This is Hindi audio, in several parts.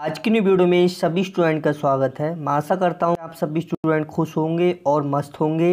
आज की न्यू वीडियो में सभी स्टूडेंट का स्वागत है मैं आशा करता हूँ आप सभी स्टूडेंट खुश होंगे और मस्त होंगे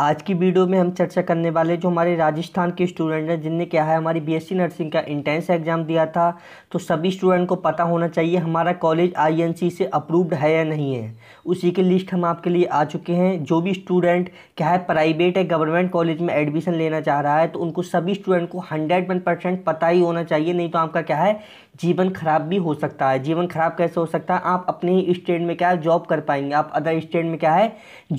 आज की वीडियो में हम चर्चा करने वाले जो हमारे राजस्थान के स्टूडेंट हैं जिनने क्या है हमारी बीएससी नर्सिंग का इंटेंस एग्ज़ाम दिया था तो सभी स्टूडेंट को पता होना चाहिए हमारा कॉलेज आईएनसी से अप्रूव्ड है या नहीं है उसी की लिस्ट हम आपके लिए आ चुके हैं जो भी स्टूडेंट क्या है प्राइवेट या गवर्नमेंट कॉलेज में एडमिशन लेना चाह रहा है तो उनको सभी स्टूडेंट को हंड्रेड पता ही होना चाहिए नहीं तो आपका क्या है जीवन खराब भी हो सकता है जीवन खराब कैसे हो सकता है आप अपने ही स्टेट में क्या है जॉब कर पाएंगे आप अदर स्टेट में क्या है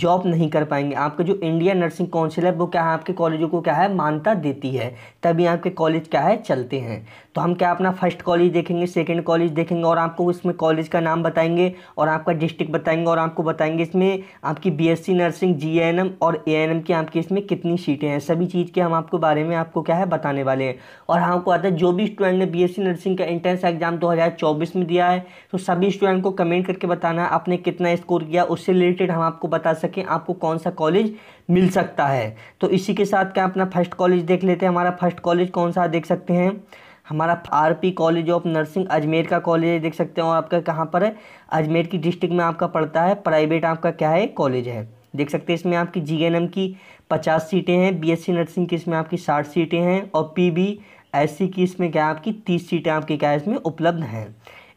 जॉब नहीं कर पाएंगे आपका जो इंडिया इंडियन नर्सिंग काउंसिल है वो क्या है आपके कॉलेजों को क्या है मान्यता देती है तभी आपके कॉलेज क्या है चलते हैं तो हम क्या अपना फर्स्ट कॉलेज देखेंगे सेकेंड कॉलेज देखेंगे और आपको इसमें कॉलेज का नाम बताएंगे और आपका डिस्ट्रिक्ट बताएंगे और आपको बताएंगे इसमें आपकी बी नर्सिंग जी और ए की आपकी इसमें कितनी सीटें हैं सभी चीज़ के हम आपको बारे में आपको क्या है बताने वाले हैं और हमको हाँ, आता है जो भी स्टूडेंट ने बी नर्सिंग का एंट्रेंस एग्जाम दो में दिया है तो सभी स्टूडेंट को कमेंट करके बताना आपने कितना स्कोर किया उससे रिलेटेड हम आपको बता सकें आपको कौन सा कॉलेज मिल सकता है तो इसी के साथ क्या अपना फर्स्ट कॉलेज देख लेते हैं हमारा फर्स्ट कॉलेज कौन सा देख सकते हैं हमारा RP college of nursing Ajmer का कॉलेज देख सकते हैं और आपका कहाँ पर है अजमेर की डिस्ट्रिक्ट में आपका पड़ता है प्राइवेट आपका क्या है कॉलेज है देख सकते हैं इसमें आपकी एम की पचास सीटें हैं सी नर्सिंग की इसमें आपकी साठ सीटें हैं और एस सी की इसमें क्या आपकी तीस सीटें आपकी क्या इसमें उपलब्ध हैं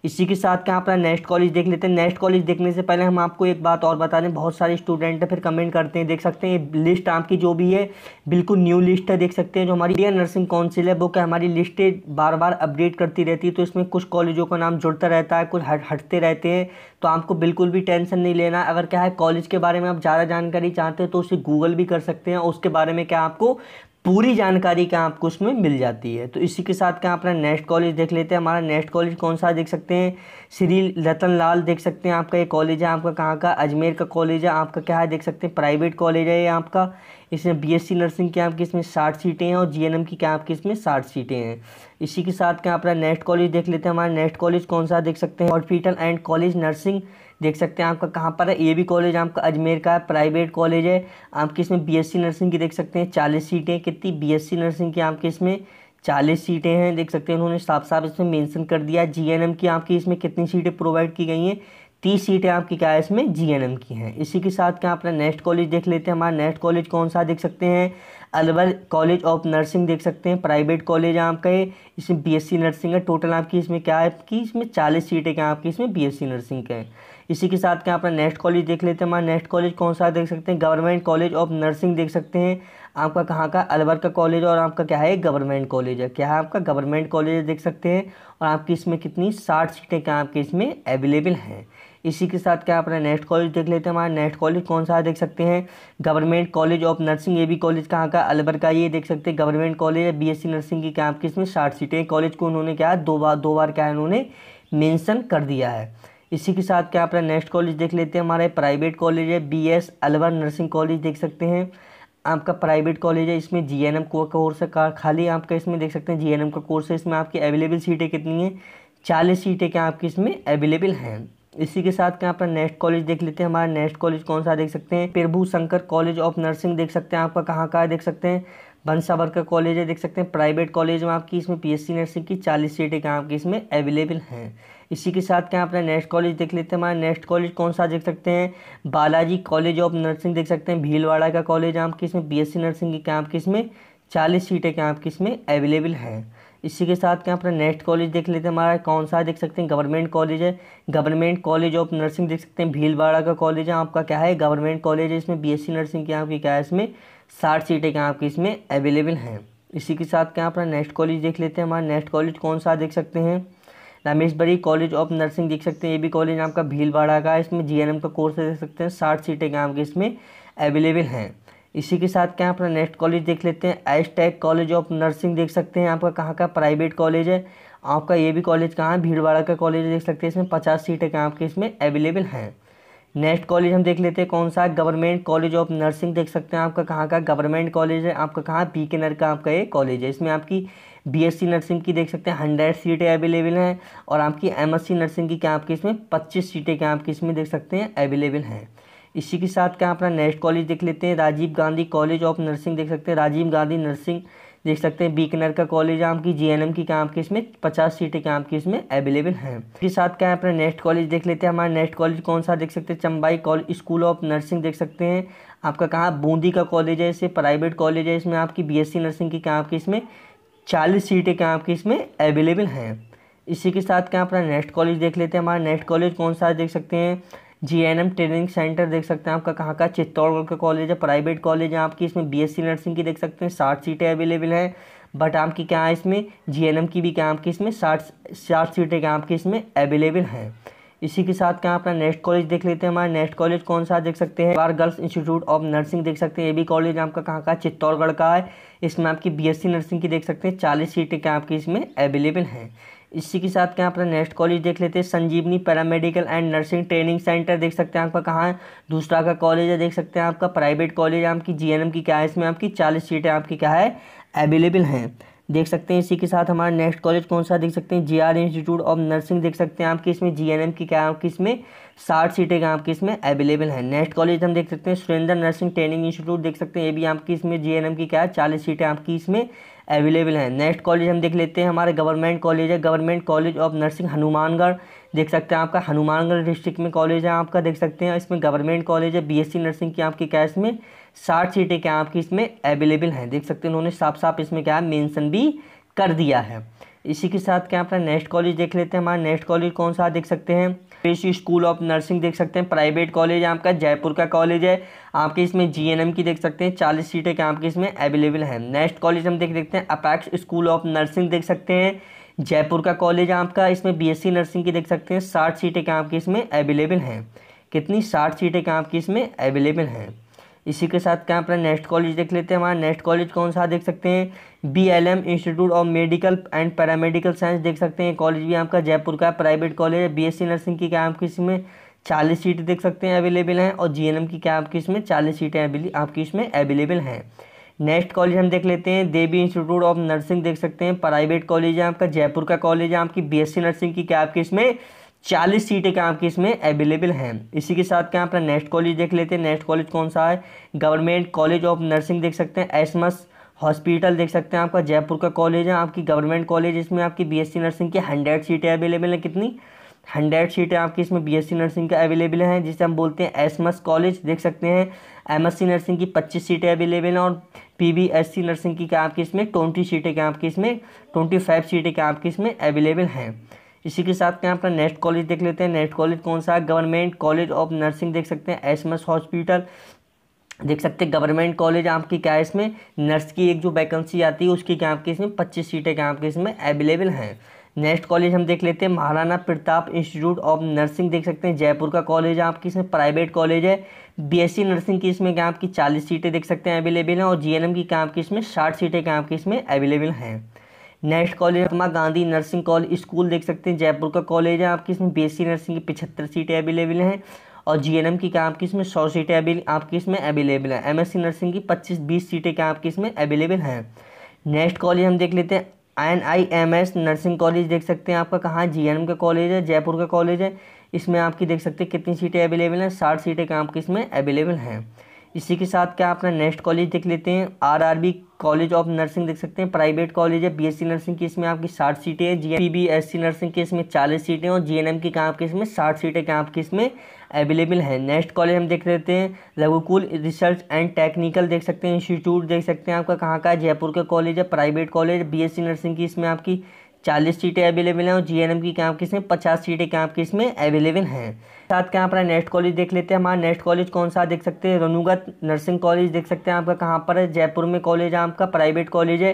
इसी के साथ क्या अपना नेक्स्ट कॉलेज देख लेते हैं नेक्स्ट कॉलेज देखने से पहले हम आपको एक बात और बता दें बहुत सारे स्टूडेंट फिर कमेंट करते हैं देख सकते हैं लिस्ट आपकी जो भी है बिल्कुल न्यू लिस्ट है देख सकते हैं जो हमारी इंडियन नर्सिंग काउंसिल है वो क्या हमारी लिस्टें बार बार अपडेट करती रहती है तो इसमें कुछ कॉलेजों का नाम जुड़ता रहता है कुछ हटते रहते हैं तो आपको बिल्कुल भी टेंशन नहीं लेना अगर क्या है कॉलेज के बारे में आप ज़्यादा जानकारी चाहते हैं तो उसे गूगल भी कर सकते हैं उसके बारे में क्या आपको पूरी जानकारी क्या आपको उसमें मिल जाती है तो इसी के साथ क्या अपना नेक्स्ट कॉलेज देख लेते हैं हमारा नेक्स्ट कॉलेज कौन सा देख सकते हैं श्री रतन लाल देख सकते हैं आपका ये कॉलेज है आपका कहाँ का अजमेर का कॉलेज है आपका क्या है देख सकते हैं प्राइवेट कॉलेज है ये आपका इसमें बीएससी नर्सिंग की आपकी इसमें साठ सीटें हैं और जी की क्या आपकी इसमें साठ सीटें हैं इसी के साथ क्या अपना नेक्स्ट कॉलेज देख लेते हैं हमारा नेक्स्ट कॉलेज कौन सा देख सकते हैं हॉस्पिटल एंड कॉलेज नर्सिंग देख सकते हैं आपका कहाँ पर है ये भी कॉलेज आपका अजमेर का है प्राइवेट कॉलेज है आपकी इसमें बीएससी नर्सिंग की देख सकते हैं चालीस सीटें कितनी बीएससी नर्सिंग की आपकी इसमें चालीस सीटें हैं देख सकते हैं उन्होंने साफ साफ इसमें मेंशन कर दिया जी की आपकी इसमें कितनी सीटें प्रोवाइड की गई हैं तीस सीटें आपकी क्या है इसमें जी की हैं इसी के साथ क्या अपना नेक्स्ट कॉलेज देख लेते हैं हमारा नेक्स्ट कॉलेज कौन सा देख सकते हैं अलवर कॉलेज ऑफ नर्सिंग देख सकते हैं प्राइवेट कॉलेज आपका है इसमें बीएससी नर्सिंग है टोटल आपकी इसमें क्या है कि इसमें चालीस सीटें क्या आपकी इसमें बीएससी नर्सिंग के हैं इसी के साथ क्या अपना नेक्स्ट कॉलेज देख लेते हैं हमारा नेक्स्ट कॉलेज कौन सा देख सकते हैं गवर्नमेंट कॉलेज ऑफ नर्सिंग देख सकते हैं आपका कहाँ का अलवर का कॉलेज और आपका क्या है गवर्नमेंट कॉलेज है क्या है आपका गवर्नमेंट कॉलेज देख सकते हैं और आपकी इसमें कितनी साठ सीटें क्या आपके इसमें अवेलेबल हैं इसी के साथ क्या अपना नेक्स्ट कॉलेज देख लेते हैं हमारा नेक्स्ट कॉलेज कौन सा देख सकते हैं गवर्नमेंट कॉलेज ऑफ नर्सिंग ये भी कॉलेज कहाँ का अलवर का ये देख सकते हैं government college B S C nursing की क्या आपकी इसमें साठ सीटें कॉलेज को उन्होंने क्या दो बार दो बार क्या उन्होंने मेंशन कर दिया है इसी के साथ क्या अपना नेक्स्ट कॉलेज देख लेते हैं हमारा प्राइवेट कॉलेज है B S Alwar nursing college देख सकते हैं आपका प्राइवेट कॉलेज है इसमें जी एन एम का कोर्स है खाली आपका इसमें देख सकते हैं जी एन एम का कोर्स है इसमें आपकी अवेलेबल सीटें कितनी हैं चालीस सीटें क्या आपकी इसमें अवेलेबल हैं इसी के साथ क्या अपना नेक्स्ट कॉलेज देख लेते हैं हमारा नेक्स्ट कॉलेज कौन सा देख सकते हैं Prabhu Shankar college of nursing देख सकते हैं आपका कहाँ का देख सकते हैं बंसावर का कॉलेज है देख सकते हैं प्राइवेट कॉलेज में आपकी इसमें पीएससी नर्सिंग की चालीस सीटें क्या आपकी इसमें अवेलेबल हैं इसी के साथ क्या अपना नेक्स्ट कॉलेज देख लेते हैं हमारा नेक्स्ट कॉलेज कौन सा देख सकते हैं बालाजी कॉलेज ऑफ नर्सिंग देख सकते हैं भीलवाड़ा का कॉलेज आपकी इसमें सी नर्सिंग की क्या आपकी इसमें चालीस सीटें क्या आपकी इसमें अवेलेबल हैं इसी के साथ क्या अपना नेक्स्ट कॉलेज देख लेते हैं हमारा कौन सा देख सकते हैं गवर्नमेंट कॉलेज है गवर्नमेंट कॉलेज ऑफ नर्सिंग देख सकते हैं भीलवाड़ा का कॉलेज है आपका क्या है गवर्नमेंट कॉलेज है इसमें बीएससी नर्सिंग की आपकी क्या है इसमें साठ सीटें क्या आपकी इसमें अवेलेबल हैं इसी के साथ क्या अपना नेक्स्ट कॉलेज देख लेते हैं हमारा नेक्स्ट कॉलेज कौन सा देख सकते हैं रामेश्वरी कॉलेज ऑफ नर्सिंग देख सकते हैं ये भी कॉलेज आपका भीलवाड़ा का इसमें जीएनएम का कोर्स देख सकते हैं साठ सीटें क्या आपकी इसमें अवेलेबल हैं इसी के साथ क्या अपना नेक्स्ट कॉलेज देख लेते हैं S tag college of nursing देख सकते हैं आपका कहाँ का प्राइवेट कॉलेज है आपका ये भी कॉलेज कहाँ है भीड़वाड़ा का कॉलेज देख सकते हैं इसमें पचास सीटें कहाँ आपके इसमें अवेलेबल हैं नेक्स्ट कॉलेज हम देख लेते हैं कौन सा गवर्नमेंट कॉलेज ऑफ नर्सिंग देख सकते हैं आपका कहाँ का गवर्नमेंट कॉलेज है आपका कहाँ नर का आपका ये कॉलेज है इसमें आपकी बीएससी नर्सिंग की देख सकते हैं हंड्रेड सीटें अवेलेबल हैं और आपकी एमएससी नर्सिंग की क्या आपकी इसमें पच्चीस सीटें क्या आपकी इसमें देख सकते हैं अवेलेबल हैं इसी के साथ क्या अपना नेक्स्ट कॉलेज देख लेते हैं Rajiv Gandhi college of nursing देख सकते हैं राजीव गांधी नर्सिंग देख सकते हैं बीकनर का कॉलेज है आपकी जी एन एम की क्या आपकी इसमें पचास सीटें क्या आपकी इसमें अवेलेबल हैं इसके साथ क्या है अपना नेक्स्ट कॉलेज देख लेते हैं हमारा नेक्स्ट कॉलेज कौन सा देख सकते हैं चंबाई कॉलेज स्कूल ऑफ नर्सिंग देख सकते हैं आपका कहाँ बूंदी का कॉलेज है इसे प्राइवेट कॉलेज है इसमें आपकी सी नर्सिंग की क्या आपकी इसमें चालीस सीटें क्या आपकी इसमें अवेलेबल हैं इसी के साथ क्या अपना नेक्स्ट कॉलेज देख लेते हैं हमारा नेक्स्ट कॉलेज कौन सा देख सकते हैं जीएनएम ट्रेनिंग सेंटर देख सकते हैं आपका कहाँ का चित्तौड़गढ़ का कॉलेज है प्राइवेट कॉलेज है आपकी इसमें बीएससी नर्सिंग की देख सकते हैं साठ सीटें अवेलेबल हैं बट आपकी क्या है इसमें जीएनएम की भी क्या आपकी इसमें साठ साठ सीटें क्या आपकी इसमें अवेलेबल हैं इसी के साथ क्या अपना नेक्स्ट कॉलेज देख लेते हैं हमारा नेक्स्ट कॉलेज कौन सा देख सकते हैं बार गर्ल्स इंस्टीट्यूट ऑफ नर्सिंग देख सकते हैं ये भी कॉलेज आपका कहाँ का चित्तौड़गढ़ का है इसमें आपकी बीएससी नर्सिंग की देख सकते हैं चालीस सीटें क्या आपकी इसमें अवेलेबल हैं इसी के साथ क्या अपना नेक्स्ट कॉलेज देख लेते हैं Sanjivani paramedical and nursing training centre देख सकते हैं आपका कहाँ है दूसरा का कॉलेज है देख सकते हैं आपका प्राइवेट कॉलेज आपकी जीएनएम की क्या है इसमें आपकी चालीस सीटें आपकी क्या है अवेलेबल हैं देख सकते हैं इसी के साथ हमारा नेक्स्ट कॉलेज कौन सा देख सकते हैं जीआर इंस्टीट्यूट ऑफ नर्सिंग देख सकते हैं आपकी इसमें जीएनएम की क्या है आपकी इसमें साठ सीटें आपकी इसमें अवेलेबल हैं नेक्स्ट कॉलेज हम देख सकते हैं सुरेंद्र नर्सिंग ट्रेनिंग इंस्टीट्यूट देख सकते हैं ये भी आपकी इसमें जे की क्या है चालीस सीटें आपकी इसमें अवेलेबल हैं नेक्स्ट कॉलेज हम देख लेते हैं हमारे गवर्नमेंट कॉलेज है government college of nursing Hanumangarh देख सकते हैं आपका हनुमानगढ़ डिस्ट्रिक्ट में कॉलेज है आपका देख सकते हैं इसमें गवर्नमेंट कॉलेज है बीएससी नर्सिंग की आपकी क्या इसमें साठ सीटें क्या आपकी इसमें अवेलेबल हैं देख सकते हैं उन्होंने साफ साफ इसमें क्या है मेंशन भी कर दिया है इसी के साथ क्या आप नेक्स्ट कॉलेज देख लेते हैं हमारा नेक्स्ट कॉलेज कौन सा देख सकते हैं पेश स्कूल ऑफ नर्सिंग देख सकते हैं प्राइवेट कॉलेज आपका जयपुर का कॉलेज है आपके इसमें जीएनएम की देख सकते हैं चालीस सीटें के आपके इसमें अवेलेबल हैं नेक्स्ट कॉलेज हम देख देखते हैं अपैक्स स्कूल ऑफ नर्सिंग देख सकते हैं जयपुर का कॉलेज आपका इसमें बीएससी नर्सिंग की देख सकते हैं साठ सीटें के आपकी इसमें अवेलेबल हैं कितनी साठ सीटें के आपकी इसमें अवेलेबल हैं इसी के साथ क्या अपना नेक्स्ट कॉलेज देख लेते हैं हमारा नेक्स्ट कॉलेज कौन सा देख सकते हैं B L M institute of medical and paramedical science देख सकते हैं कॉलेज भी आपका जयपुर का प्राइवेट कॉलेज है बी एस सी नर्सिंग की क्या आपकी इसमें चालीस सीटें देख सकते हैं अवेलेबल हैं और जी एन एम की क्या आपकी इसमें चालीस सीटें आपकी इसमें अवेलेबल हैं नेक्स्ट कॉलेज हम देख लेते हैं देवी इंस्टीट्यूट ऑफ नर्सिंग देख सकते हैं प्राइवेट कॉलेज है आपका जयपुर का कॉलेज है आपकी बीएससी नर्सिंग की क्या आपकी इसमें चालीस सीटें क्या आपकी इसमें अवेलेबल हैं इसी के साथ क्या अपना नेक्स्ट कॉलेज देख लेते हैं नेक्स्ट कॉलेज कौन सा है गवर्नमेंट कॉलेज ऑफ नर्सिंग देख सकते हैं एसमस हॉस्पिटल देख सकते हैं आपका जयपुर का कॉलेज है आपकी गवर्नमेंट कॉलेज इसमें आपकी बीएससी नर्सिंग की हंड्रेड सीटें अवेलेबल हैं कितनी हंड्रेड सीटें आपकी इसमें बी नर्सिंग का अवेलेबल हैं जिसे हम बोलते हैं एसमस कॉलेज देख सकते हैं एम नर्सिंग की पच्चीस सीटें अवेलेबल हैं और पी नर्सिंग की क्या आपकी इसमें ट्वेंटी सीटें क्या आपकी इसमें ट्वेंटी फाइव सीटें क्या आपकी इसमें अवेलेबल हैं इसी के साथ क्या अपना नेक्स्ट कॉलेज देख लेते हैं नेक्स्ट कॉलेज कौन सा है गवर्नमेंट कॉलेज ऑफ नर्सिंग देख सकते हैं एस हॉस्पिटल देख सकते हैं गवर्नमेंट कॉलेज आपकी क्या है इसमें नर्स की एक जो वैकेंसी आती है उसकी क्या आपकी इसमें पच्चीस सीटें क्या आपकी इसमें अवेलेबल हैं नेक्स्ट कॉलेज हम देख लेते हैं Maharana Pratap institute of nursing देख सकते हैं जयपुर का कॉलेज है आपकी इसमें प्राइवेट कॉलेज है बीएससी नर्सिंग की इसमें क्या आपकी चालीस सीटें देख सकते हैं अवेलेबल हैं और जीएनएम की क्या आपकी इसमें साठ सीटें क्या आपकी इसमें अवेलेबल हैं next college Mahatma Gandhi nursing college school देख सकते हैं जयपुर का कॉलेज है आपकी इसमें सी नर्सिंग की पिछहत्तर सीटें अवेलेबल हैं और जी एन एम की क्या आपकी इसमें सौ सीटें अभी आपकी इसमें अवेलेबल हैं एम एस सी नर्सिंग की पच्चीस बीस सीटें क्या आपकी इसमें अवेलेबल हैं नेक्स्ट कॉलेज हम देख लेते हैं N I M S nursing college देख सकते हैं आपका कहाँ जी एन एम का कॉलेज है जयपुर का कॉलेज है इसमें आपकी देख सकते हैं कितनी सीटें अवेलेबल हैं साठ सीटें क्या आपकी इसमें अवेलेबल हैं इसी के साथ क्या अपना नेक्स्ट कॉलेज देख लेते हैं आरआरबी कॉलेज ऑफ नर्सिंग देख सकते हैं प्राइवेट कॉलेज है बीएससी नर्सिंग की इसमें आपकी साठ सीटें हैं जी सी नर्सिंग की इसमें चालीस सीटें और जीएनएम की कहाँ आपके इसमें साठ सीटें कहाँ आपके इसमें अवेलेबल हैं नेक्स्ट कॉलेज हम देख लेते हैं लघुकुल रिसर्च एंड टेक्निकल देख सकते हैं इंस्टीट्यूट देख सकते हैं आपका कहाँ का जयपुर का कॉलेज है प्राइवेट कॉलेज बी नर्सिंग की इसमें आपकी चालीस सीटें अवेलेबल हैं और जी की आपकी में पचास सीटें आपकी में अवेलेबल हैं साथ के अपना नेक्स्ट कॉलेज देख लेते हैं हमारा नेक्स्ट कॉलेज कौन सा देख सकते हैं रनुगत नर्सिंग कॉलेज देख सकते हैं आपका कहाँ पर है जयपुर में कॉलेज है आपका प्राइवेट कॉलेज है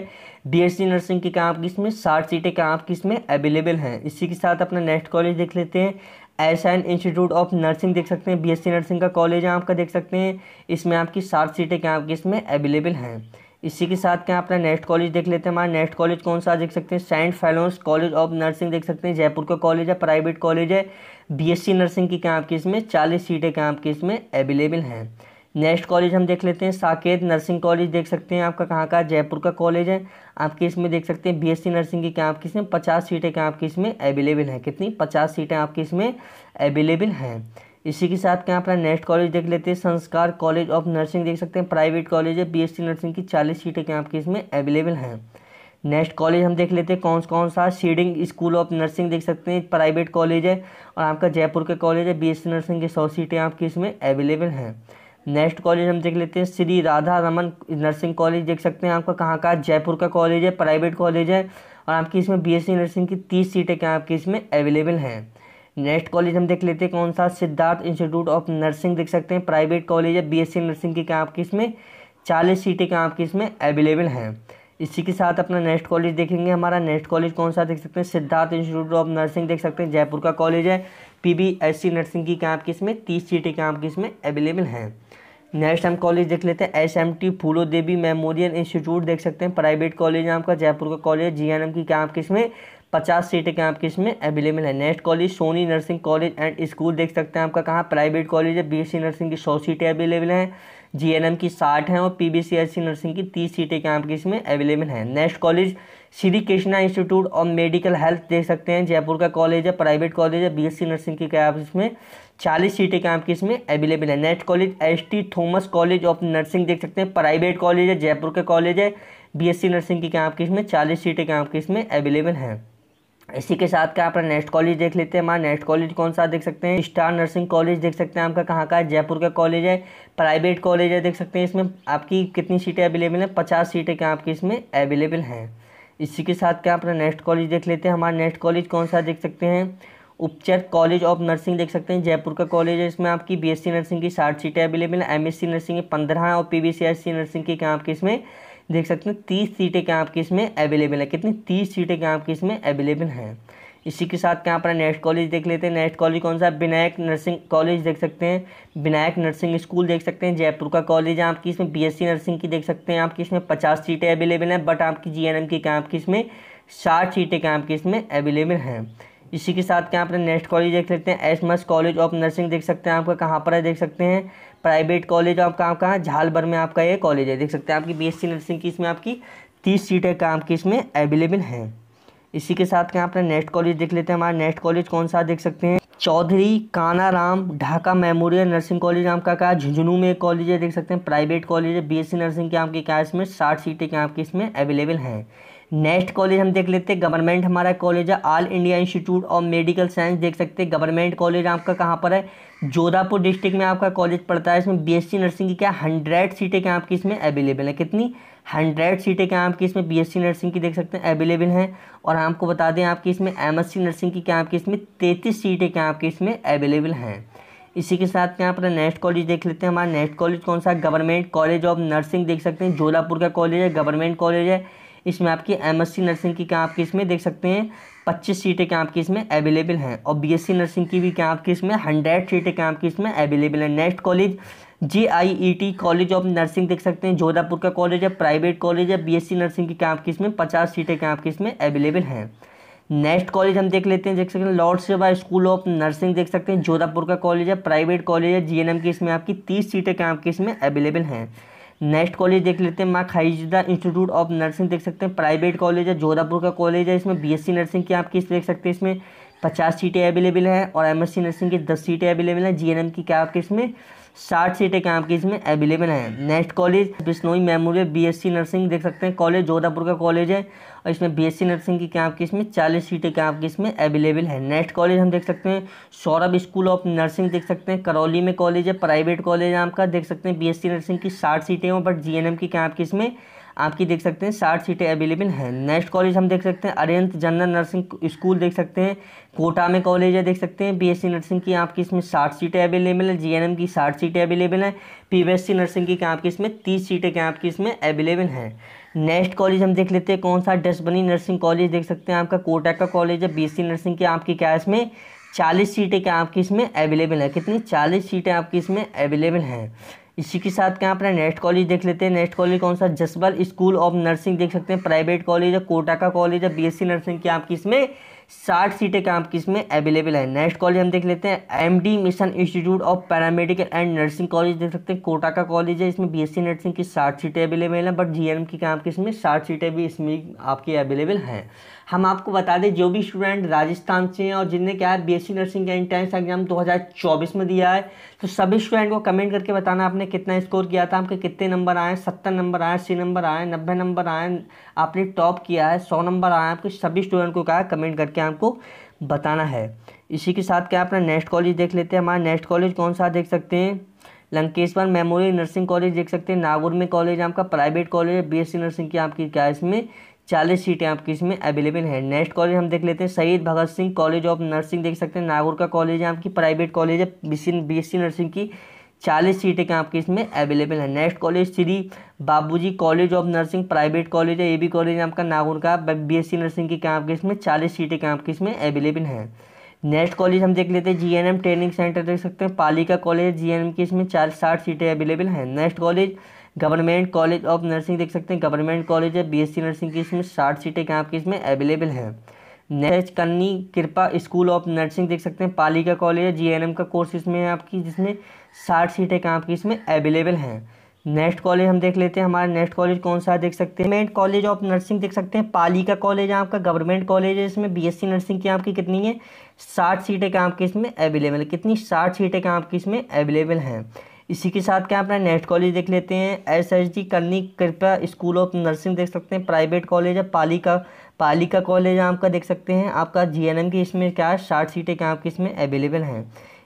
बीएससी नर्सिंग की कहाँ किस में साठ सीटें कहाँ किस में अवेलेबल हैं इसी के साथ अपना नेक्स्ट कॉलेज देख लेते हैं S N institute of nursing देख सकते हैं बी नर्सिंग का कॉलेज है आपका देख सकते हैं इसमें आपकी साठ सीटें कहाँ किस में अवेलेबल हैं इसी के साथ क्या अपना नेक्स्ट कॉलेज देख लेते हैं हमारा नेक्स्ट कॉलेज कौन सा देख सकते हैं saint Fellons college of nursing देख सकते हैं जयपुर का कॉलेज है प्राइवेट कॉलेज है बीएससी नर्सिंग की क्या आपकी इसमें चालीस सीटें क्या आपकी इसमें अवेलेबल हैं नेक्स्ट कॉलेज हम देख लेते हैं साकेत नर्सिंग कॉलेज देख सकते हैं आपका कहाँ का जयपुर का कॉलेज है आपके इसमें देख सकते हैं बी नर्सिंग की क्या आपकी इसमें पचास सीटें क्या आपकी इसमें अवेलेबल हैं कितनी पचास सीटें आपकी इसमें अवेलेबल हैं इसी के साथ क्या अपना नेक्स्ट कॉलेज देख लेते हैं संस्कार कॉलेज ऑफ नर्सिंग देख सकते हैं प्राइवेट कॉलेज है बीएससी नर्सिंग की चालीस सीटें क्या आपकी इसमें अवेलेबल हैं नेक्स्ट कॉलेज हम देख लेते हैं कौन कौन सा सीडिंग स्कूल ऑफ नर्सिंग देख सकते हैं प्राइवेट कॉलेज है और आपका जयपुर के कॉलेज है बी नर्सिंग की सौ सीटें आपकी इसमें अवेलेबल हैं नेक्स्ट कॉलेज हम देख लेते हैं श्री राधा रमन नर्सिंग कॉलेज देख सकते हैं आपका कहाँ का जयपुर का कॉलेज है प्राइवेट कॉलेज है और आपकी इसमें बी नर्सिंग की तीस सीटें क्या आपकी इसमें अवेलेबल हैं नेक्स्ट कॉलेज हम देख लेते हैं कौन सा सिद्धार्थ इंस्टीट्यूट ऑफ नर्सिंग देख सकते हैं प्राइवेट कॉलेज है बीएससी नर्सिंग की क्या आपकी इसमें चालीस सीटें क्या आपकी इसमें अवेलेबल हैं इसी के साथ अपना नेक्स्ट कॉलेज देखेंगे हमारा नेक्स्ट कॉलेज कौन सा देख सकते हैं सिद्धार्थ इंस्टीट्यूट ऑफ नर्सिंग देख सकते हैं जयपुर का कॉलेज है सी नर्सिंग की क्या आपकी इसमें तीस सीटें क्या आपकी इसमें अवेलेबल हैं नेक्स्ट हम कॉलेज देख लेते हैं एस एम टी फूलो देवी मेमोरियल इंस्टीट्यूट देख सकते हैं प्राइवेट कॉलेज है आपका जयपुर का कॉलेज जी एन एम की क्या आपकी इसमें पचास सीटें क्या आपकी इसमें अवेलेबल है next college Soni nursing college and school देख सकते हैं आपका कहाँ प्राइवेट कॉलेज है बीएससी नर्सिंग की सौ सीटें अवेलेबल हैं जीएनएम की साठ हैं और पीबीसीएससी नर्सिंग की तीस सीटें क्या आपकी इसमें अवेलेबल हैं next college Shri Krishna institute of medical health देख सकते हैं जयपुर का कॉलेज है प्राइवेट कॉलेज है बी नर्सिंग की क्या आप इसमें चालीस सीटें क्या आपकी इसमें अवेलेबल है next college S T Thomas college of nursing देख सकते हैं प्राइवेट कॉलेज है जयपुर का कॉलेज है बीएससी नर्सिंग की क्या आपकी इसमें चालीस सीटें क्या आपकी इसमें अवेलेबल हैं इसी के साथ क्या अपना नेक्स्ट कॉलेज देख लेते हैं हमारा नेक्स्ट कॉलेज कौन सा देख सकते हैं स्टार नर्सिंग कॉलेज देख सकते हैं आपका कहाँ का है जयपुर का कॉलेज है प्राइवेट कॉलेज है देख सकते हैं इसमें आपकी कितनी सीटें अवेलेबल हैं पचास सीटें क्या आपकी इसमें अवेलेबल हैं इसी के साथ क्या अपना नेक्स्ट कॉलेज देख लेते हैं हमारा नेक्स्ट कॉलेज कौन सा देख सकते हैं उपचर कॉलेज ऑफ नर्सिंग देख सकते हैं जयपुर का कॉलेज है इसमें आपकी बीएससी नर्सिंग की साठ सीटें अवेलेबल हैं एमएससी नर्सिंग की पंद्रह और पीबीसीएससी नर्सिंग की क्या आपकी इसमें देख सकते हैं तीस सीटें क्या आपकी इसमें अवेलेबल है कितनी तीस सीटें क्या आपकी इसमें अवेलेबल हैं इसी के साथ क्या अपना नेक्स्ट कॉलेज देख लेते हैं नेक्स्ट कॉलेज कौन सा विनायक नर्सिंग कॉलेज देख सकते हैं विनायक नर्सिंग स्कूल देख सकते हैं जयपुर का कॉलेज है आपकी इसमें बीएससी नर्सिंग की देख सकते हैं आपकी इसमें पचास सीटें अवेलेबल हैं बट आपकी जीएनएम की क्या आपकी इसमें साठ सीटें क्या आपकी इसमें अवेलेबल हैं इसी के साथ क्या अपने नेक्स्ट कॉलेज देख लेते हैं एस कॉलेज ऑफ नर्सिंग देख सकते हैं आपका कहाँ पर है देख सकते हैं प्राइवेट कॉलेज आपका कहाँ झालभर में आपका ये कॉलेज है देख सकते हैं आपकी बीएससी नर्सिंग की इसमें आपकी तीस सीटें का आपकी इसमें अवेलेबल हैं इसी के साथ क्या अपना नेक्स्ट कॉलेज देख लेते हैं हमारा नेक्स्ट कॉलेज कौन सा देख सकते हैं Chaudhary Kanaram Dhaka memorial nursing college आपका क्या झुंझुनू में एक कॉलेज है देख सकते हैं प्राइवेट कॉलेज है बीएससी नर्सिंग के आपकी क्या इसमें साठ सीटें के आपकी इसमें अवेलेबल हैं नेक्स्ट कॉलेज हम देख लेते हैं गवर्नमेंट हमारा कॉलेज है all India institute of medical science देख सकते हैं गवर्नमेंट कॉलेज आपका कहाँ पर है जोधापुर डिस्ट्रिक्ट में आपका कॉलेज पड़ता है इसमें बीएससी नर्सिंग की क्या हंड्रेड सीटें क्या आपकी इसमें अवेलेबल है कितनी हंड्रेड सीटें क्या आपकी इसमें बीएससी नर्सिंग की देख सकते हैं अवेलेबल हैं और आपको बता दें आपकी इसमें एमएससी नर्सिंग की क्या आपकी इसमें तैंतीस सीटें क्या आपकी इसमें अवेलेबल हैं इसी के साथ क्या पर नेक्स्ट कॉलेज देख लेते हैं हमारा नेक्स्ट कॉलेज कौन सा गवर्नमेंट कॉलेज ऑफ नर्सिंग देख सकते हैं जोधापुर का कॉलेज है गवर्नमेंट कॉलेज है इसमें आपकी एम नर्सिंग की क्या आपकी इसमें देख सकते हैं पच्चीस सीटें क्या आपकी इसमें अवेलेबल हैं और बीएससी नर्सिंग की भी क्या आपकी इसमें हंड्रेड सीटें क्या आपकी इसमें अवेलेबल हैं next college J I E T college of nursing देख सकते हैं जोधापुर का कॉलेज है प्राइवेट कॉलेज है बीएससी नर्सिंग की क्या आपकी इसमें पचास सीटें क्या आपकी इसमें अवेलेबल हैं नेक्स्ट कॉलेज हम देख लेते हैं देख सकते हैं लॉर्ड सेवा स्कूल ऑफ नर्सिंग देख सकते हैं जोधापुर का कॉलेज है प्राइवेट कॉलेज है जीएनएम की इसमें आपकी तीस सीटें क्या आपकी इसमें अवेलेबल हैं नेक्स्ट कॉलेज देख लेते हैं माँ खाइजदा इंस्टीट्यूट ऑफ नर्सिंग देख सकते हैं प्राइवेट कॉलेज है जोधपुर का कॉलेज है इसमें बीएससी नर्सिंग की आप किस देख सकते हैं इसमें पचास सीटें अवेलेबल हैं और एमएससी नर्सिंग की दस सीटें अवेलेबल हैं जीएनएम की क्या आपके इसमें साठ सीटें कहाँ की इसमें अवेलेबल हैं next college Bishnoi memorial BSc nursing देख सकते हैं कॉलेज जोधपुर का कॉलेज है और इसमें बीएससी नर्सिंग की क्या आपकी इसमें चालीस सीटें क्या आपकी इसमें अवेलेबल है नेक्स्ट कॉलेज हम देख सकते हैं सौरभ स्कूल ऑफ नर्सिंग देख सकते हैं करौली में कॉलेज है प्राइवेट कॉलेज है आपका देख सकते हैं बी नर्सिंग की साठ सीटें हों बट जी की क्या आपकी इसमें आपकी देख सकते हैं साठ सीटें अवेलेबल हैं नेक्स्ट कॉलेज हम देख सकते हैं अरियंत जनरल नर्सिंग स्कूल देख सकते हैं कोटा में कॉलेज है देख सकते हैं बीएससी नर्सिंग की आपकी इसमें साठ सीटें अवेलेबल है जीएनएम की साठ सीटें अवेलेबल हैं पीबीएससी नर्सिंग की क्या आपकी इसमें तीस सीटें क्या आपकी इसमें अवेलेबल हैं नेक्स्ट कॉलेज हम देख लेते हैं कौन सा डस्टबनी नर्सिंग कॉलेज देख सकते हैं आपका कोटा का कॉलेज है बी नर्सिंग की आपकी क्या इसमें चालीस सीटें क्या आपकी इसमें अवेलेबल है कितनी चालीस सीटें आपकी इसमें अवेलेबल हैं इसी के साथ क्या अपना नेक्स्ट कॉलेज देख लेते हैं नेक्स्ट कॉलेज कौन सा जसबल स्कूल ऑफ नर्सिंग देख सकते हैं प्राइवेट कॉलेज है कोटा का कॉलेज है बीएससी नर्सिंग की आपकी इसमें साठ सीटें क्या आपकी इसमें अवेलेबल है नेक्स्ट कॉलेज हम देख लेते हैं MD mission institute of paramedical and nursing college देख सकते हैं कोटा का कॉलेज है इसमें बी नर्सिंग की साठ सीटें अवेलेबल हैं बट जी की क्या आपकी इसमें साठ सीटें भी इसमें आपकी अवेलेबल हैं हम आपको बता दें जो भी स्टूडेंट राजस्थान से हैं और जिनने क्या है बीएससी नर्सिंग का इंट्रेंस एग्जाम 2024 में दिया है तो सभी स्टूडेंट को कमेंट करके बताना आपने कितना स्कोर किया था आपके कितने नंबर आए सत्तर नंबर आए अस्सी नंबर आए नब्बे नंबर आए आपने टॉप किया है सौ नंबर आए आपके सभी स्टूडेंट को क्या कमेंट करके आपको बताना है इसी के साथ क्या अपना नेक्स्ट कॉलेज देख लेते हैं हमारा नेक्स्ट कॉलेज कौन सा देख सकते हैं लंकेश्वर मेमोरियल नर्सिंग कॉलेज देख सकते हैं नागौर में कॉलेज आपका प्राइवेट कॉलेज है बीएससी नर्सिंग की आपकी क्या इसमें चालीस सीटें आपकी इसमें अवेलेबल है नेक्स्ट कॉलेज हम देख लेते हैं Shaheed Bhagat Singh college of nursing देख सकते हैं नागौर का कॉलेज है आपकी प्राइवेट कॉलेज है बी एस नर्सिंग की चालीस सीटें क्या आपकी इसमें अवेलेबल है next college Shri Babuji college of nursing private college है ए बी कॉलेज आपका नागौर का बीएससी नर्सिंग की क्या आपके इसमें चालीस सीटें क्या आपकी इसमें अवेलेबल हैं नेक्स्ट कॉलेज हम देख लेते हैं जीएनएम ट्रेनिंग सेंटर देख सकते हैं पाली का कॉलेज जीएनएम की इसमें चार साठ सीटें अवेलेबल हैं next college government college of nursing देख सकते हैं गवर्नमेंट कॉलेज है बीएससी नर्सिंग की इसमें साठ सीटें क्या आपकी इसमें अवेलेबल हैं नेक्स्ट कन्नी कृपा स्कूल ऑफ नर्सिंग देख सकते हैं पाली का कॉलेज है एम का कोर्स इसमें है आपकी जिसमें साठ सीटें क्या आपकी इसमें अवेलेबल हैं नेक्स्ट कॉलेज हम देख लेते हैं हमारा नेक्स्ट कॉलेज कौन सा है देख सकते हैं गवर्नमेंट कॉलेज ऑफ नर्सिंग देख सकते हैं पाली का कॉलेज है आपका गवर्नमेंट कॉलेज है इसमें बीएससी नर्सिंग की आपकी कितनी है साठ सीटें क्या आपकी इसमें अवेलेबल कितनी साठ सीटें क्या आपकी इसमें अवेलेबल हैं इसी के साथ क्या अपना नेक्स्ट कॉलेज देख लेते हैं एस एच डी करनी कृपया स्कूल ऑफ नर्सिंग देख सकते हैं प्राइवेट कॉलेज है पाली का पाली का कॉलेज आपका देख सकते हैं आपका जी एन एम की इसमें क्या है साठ सीटें क्या आपकी इसमें अवेलेबल हैं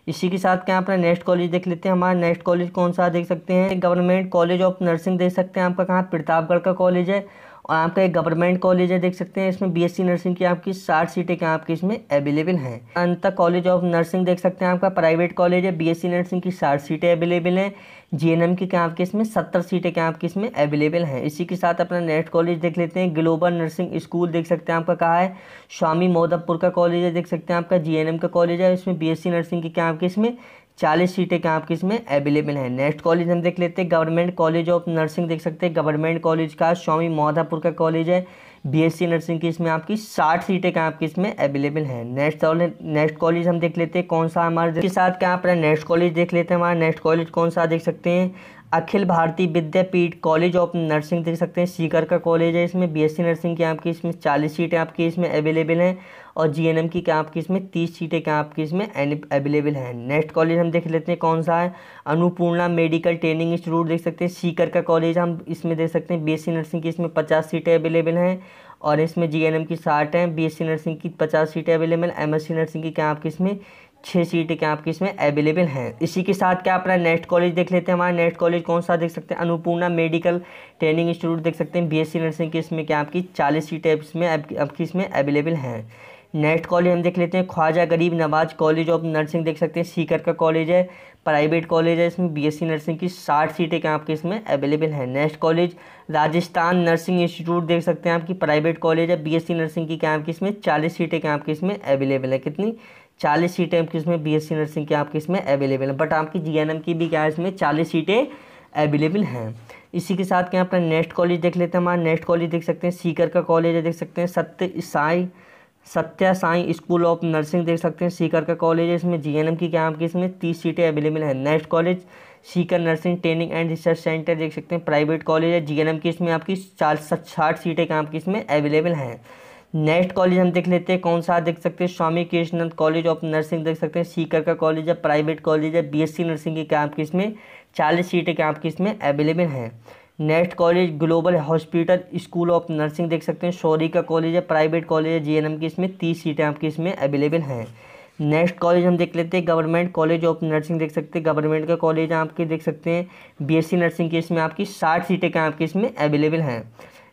इसी के साथ क्या अपना नेक्स्ट कॉलेज देख लेते हैं हमारा नेक्स्ट कॉलेज कौन सा देख सकते हैं गवर्नमेंट कॉलेज ऑफ नर्सिंग देख सकते हैं आपका कहाँ प्रतापगढ़ का कॉलेज है और आपका एक गवर्नमेंट कॉलेज है देख सकते हैं इसमें बीएससी नर्सिंग की आपकी साठ सीटें क्या आपकी इसमें अवेलेबल हैं अंता कॉलेज ऑफ नर्सिंग देख सकते हैं आपका प्राइवेट कॉलेज है बीएससी नर्सिंग की साठ सीटें अवेलेबल हैं जीएनएम की क्या आपके इसमें सत्तर सीटें क्या आपकी इसमें अवेलेबल हैं इसी के साथ अपना नेक्स्ट कॉलेज देख लेते हैं ग्लोबल नर्सिंग स्कूल देख सकते हैं आपका कहा है स्वामी मोदपुर का कॉलेज है देख सकते हैं आपका जीएनएम का कॉलेज है इसमें बी नर्सिंग की क्या आपकी इसमें चालीस सीटें क्या आपकी इसमें अवेलेबल हैं नेक्स्ट कॉलेज हम देख लेते हैं गवर्नमेंट कॉलेज ऑफ नर्सिंग देख सकते हैं गवर्नमेंट कॉलेज का स्वामी माधापुर का कॉलेज है बीएससी नर्सिंग की इसमें आपकी साठ सीटें क्या आपकी इसमें अवेलेबल हैं नेक्स्ट नेक्स्ट कॉलेज हम देख लेते हैं कौन सा हमारे साथ क्या आप नेक्स्ट कॉलेज देख लेते हैं हमारा नेक्स्ट कॉलेज कौन सा देख सकते हैं अखिल भारतीय विद्यापीठ कॉलेज ऑफ नर्सिंग देख सकते हैं सीकर का कॉलेज है इसमें बीएससी नर्सिंग की आपकी इसमें चालीस सीटें आपकी इसमें अवेलेबल हैं और जीएनएम की क्या आपकी इसमें तीस सीटें क्या आपकी इसमें अवेलेबल हैं नेक्स्ट कॉलेज हम देख लेते हैं कौन सा है अनुपूर्णा मेडिकल ट्रेनिंग इंस्टीट्यूट देख सकते हैं सीकर का कॉलेज हम इसमें देख सकते हैं बी नर्सिंग की इसमें पचास सीटें अवेलेबल हैं और इसमें जी की साठ हैं बी नर्सिंग की पचास सीटें अवेलेबल एमएससी नर्सिंग की क्या आपकी इसमें छः सीटें क्या आपकी इसमें अवेलेबल हैं इसी के साथ क्या अपना नेक्स्ट कॉलेज देख लेते हैं हमारा नेक्स्ट कॉलेज कौन सा देख सकते हैं अनुपूर्णा मेडिकल ट्रेनिंग इंस्टीट्यूट देख सकते हैं बीएससी नर्सिंग की इसमें क्या आपकी चालीस सीटें इसमें आपकी इसमें अवेलेबल हैं नेक्स्ट कॉलेज हम देख लेते हैं ख्वाजा गरीब नवाज कॉलेज ऑफ नर्सिंग देख सकते हैं सीकर का कॉलेज है प्राइवेट कॉलेज है इसमें बीएससी नर्सिंग की साठ सीटें क्या आपके इसमें अवेलेबल हैं next college Rajasthan nursing institute देख सकते हैं आपकी प्राइवेट कॉलेज है बीएससी नर्सिंग की क्या आपकी इसमें चालीस सीटें क्या आपकी इसमें अवेलेबल है कितनी चालीस सीटें आपकी इसमें बी नर्सिंग की आपकी इसमें अवेलेबल है बट आपकी जी की भी क्या है इसमें चालीस सीटें अवेलेबल हैं इसी के साथ क्या अपना नेक्स्ट कॉलेज देख लेते हैं हमारा नेक्स्ट कॉलेज देख सकते हैं सीकर का कॉलेज है देख सकते हैं Satya Sai Satya Sai school of nursing देख सकते हैं सीकर का कॉलेज है इसमें जी की क्या आपकी इसमें तीस सीटें अवेलेबल हैं next college Sikar nursing training and research centre देख सकते हैं प्राइवेट कॉलेज है जी की इसमें आपकी चार साठ सीटें क्या आपकी इसमें अवेलेबल हैं नेक्स्ट कॉलेज हम देख लेते हैं कौन सा देख सकते हैं Swami Krishnanand college of nursing देख सकते हैं सीकर का कॉलेज है प्राइवेट कॉलेज है बीएससी नर्सिंग की कैंप किस में चालीस सीटें कैंप किस में अवेलेबल हैं next college global hospital school of nursing देख सकते हैं शौरी का कॉलेज है प्राइवेट कॉलेज है जे की इसमें तीस सीटें आपकी इसमें अवेलेबल हैं नेक्स्ट कॉलेज हम देख लेते हैं गवर्नमेंट कॉलेज ऑफ नर्सिंग देख सकते हैं गवर्नमेंट का कॉलेज आपके देख सकते हैं बीएससी नर्सिंग की इसमें आपकी साठ सीटें का आपकी इसमें अवेलेबल हैं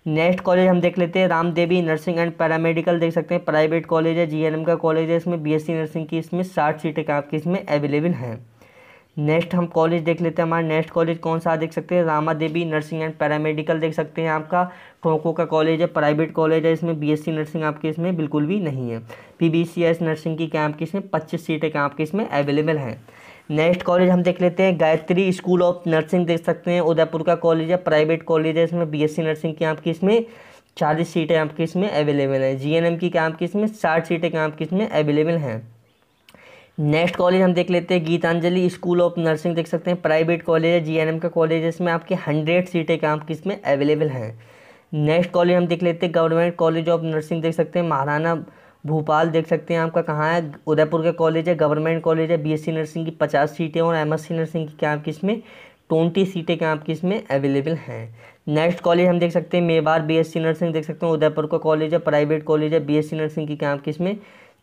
नेक्स्ट कॉलेज हम देख लेते हैं रामदेवी नर्सिंग एंड पैरामेडिकल देख सकते हैं प्राइवेट कॉलेज है जी का कॉलेज है इसमें बी नर्सिंग की इसमें साठ सीटें आपकी इसमें अवेलेबल हैं नेक्स्ट हम कॉलेज देख लेते हैं हमारा नेक्स्ट कॉलेज कौन सा देख सकते हैं Rama Devi nursing and paramedical देख सकते हैं आपका टोंको का कॉलेज है प्राइवेट कॉलेज है इसमें बीएससी नर्सिंग आपके इसमें बिल्कुल भी नहीं है पीबीसीएस नर्सिंग की क्या आपकी इसमें पच्चीस सीटें क्या आपके इसमें अवेलेबल हैं नेक्स्ट कॉलेज हम देख लेते हैं गायत्री स्कूल ऑफ नर्सिंग देख सकते हैं उदयपुर का कॉलेज है प्राइवेट कॉलेज है इसमें बीएससी नर्सिंग की आपकी इसमें चालीस सीटें आपकी इसमें अवेलेबल हैं जीएनएम की क्या आपकी इसमें साठ सीटें क्या आपकी इसमें अवेलेबल हैं नेक्स्ट कॉलेज हम देख लेते हैं गीतांजलि स्कूल ऑफ नर्सिंग देख सकते हैं प्राइवेट कॉलेज है जी का कॉलेज है इसमें आपकी हंड्रेड सीटें क्या आपकी इसमें अवेलेबल हैं नेक्स्ट कॉलेज हम देख लेते हैं गवर्नमेंट कॉलेज ऑफ नर्सिंग देख सकते हैं महाराणा भोपाल देख सकते हैं आपका कहाँ है उदयपुर का कॉलेज है गवर्नमेंट कॉलेज है बीएससी नर्सिंग की पचास सीटें और एमएससी नर्सिंग की क्या आपकी इसमें ट्वेंटी सीटें क्या आपकी इसमें अवेलेबल हैं नेक्स्ट कॉलेज हम देख सकते हैं मेवाड़ बीएससी नर्सिंग देख सकते हैं उदयपुर का कॉलेज है प्राइवेट कॉलेज है बी नर्सिंग की क्या आपकी इसमें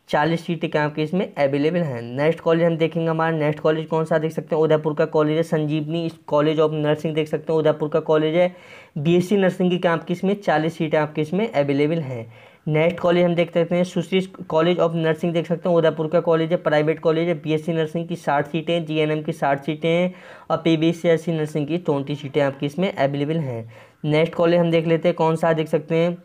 चालीस सीटें क्या आपकी इसमें अवेलेबल हैं नेक्स्ट कॉलेज हम देखेंगे हमारा नेक्स्ट कॉलेज कौन सा देख सकते हैं उदयपुर का कॉलेज है संजीवनी कॉलेज ऑफ नर्सिंग देख सकते हैं उदयपुर का कॉलेज है बीएससी नर्सिंग की क्या आपकी इसमें चालीस सीटें आपकी इसमें अवेलेबल हैं नेक्स्ट कॉलेज हम देख सकते हैं सुश्री कॉलेज ऑफ नर्सिंग देख सकते हैं उदयपुर का कॉलेज है प्राइवेट कॉलेज है बीएससी नर्सिंग की साठ सीटें जीएनएम की साठ सीटें हैं और पीबीसीएससी नर्सिंग की ट्वेंटी सीटें आपकी इसमें अवेलेबल हैं नेक्स्ट कॉलेज हम देख लेते हैं कौन सा देख सकते हैं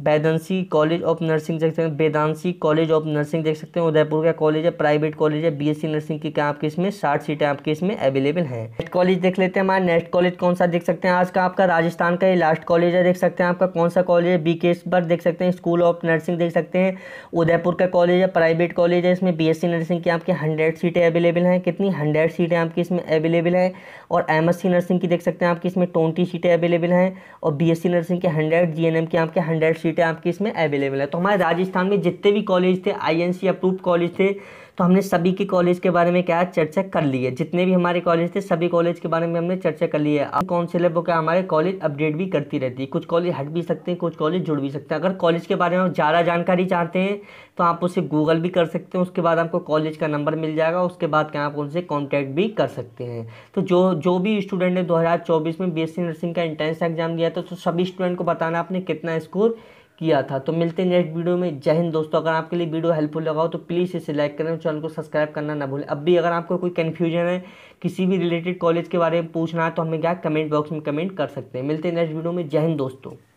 बैदंसी कॉलेज ऑफ नर्सिंग देख सकते हैं बेदांसी कॉलेज ऑफ नर्सिंग देख सकते हैं उदयपुर का कॉलेज है प्राइवेट कॉलेज है बीएससी नर्सिंग की क्या आपके इसमें साठ सीटें आपके इसमें अवेलेबल हैं नेक्स्ट कॉलेज देख लेते हैं हमारा नेक्स्ट कॉलेज कौन सा देख सकते हैं आज का आपका राजस्थान का ये लास्ट कॉलेज है देख सकते हैं आपका कौन सा कॉलेज है बीकेश्वर देख सकते हैं स्कूल ऑफ नर्सिंग देख सकते हैं उदयपुर का कॉलेज है प्राइवेट कॉलेज है इसमें बी नर्सिंग की आपकी हंड्रेड सीटें अवेलेबल हैं कितनी हंड्रेड सीटें आपकी इसमें अवेलेबल हैं और एम नर्सिंग की देख सकते हैं आपकी इसमें ट्वेंटी सीटें अवेलेबल हैं और बी नर्सिंग की हंड्रेड जी की आपके हंड्रेड सीटें आपकी इसमें अवेलेबल है तो हमारे राजस्थान में जितने भी कॉलेज थे आई अप्रूव कॉलेज थे तो हमने सभी के कॉलेज के बारे में क्या चर्चा कर ली है जितने भी हमारे कॉलेज थे सभी कॉलेज के बारे में हमने चर्चा कर ली है अब कौन से लेबो क्या हमारे कॉलेज अपडेट भी करती रहती है कुछ कॉलेज हट भी सकते हैं कुछ कॉलेज जुड़ भी सकते हैं अगर कॉलेज के बारे में ज़्यादा जानकारी चाहते हैं तो आप उसे गूगल भी कर सकते हैं उसके बाद आपको कॉलेज का नंबर मिल जाएगा उसके बाद क्या आप उनसे कॉन्टैक्ट भी कर सकते हैं तो जो जो भी स्टूडेंट ने दो में बी नर्सिंग का एंट्रेंस एग्जाम दिया था तो सभी स्टूडेंट को बताना आपने कितना स्कोर किया था तो मिलते हैं नेक्स्ट वीडियो में जय हिंद दोस्तों अगर आपके लिए वीडियो हेल्पफुल लगा हो तो प्लीज़ इसे लाइक करें चैनल को सब्सक्राइब करना ना भूलें अब भी अगर आपको कोई कन्फ्यूजन है किसी भी रिलेटेड कॉलेज के बारे में पूछना है तो हमें क्या कमेंट बॉक्स में कमेंट कर सकते हैं मिलते हैं नेक्स्ट वीडियो में जय हिंद दोस्तों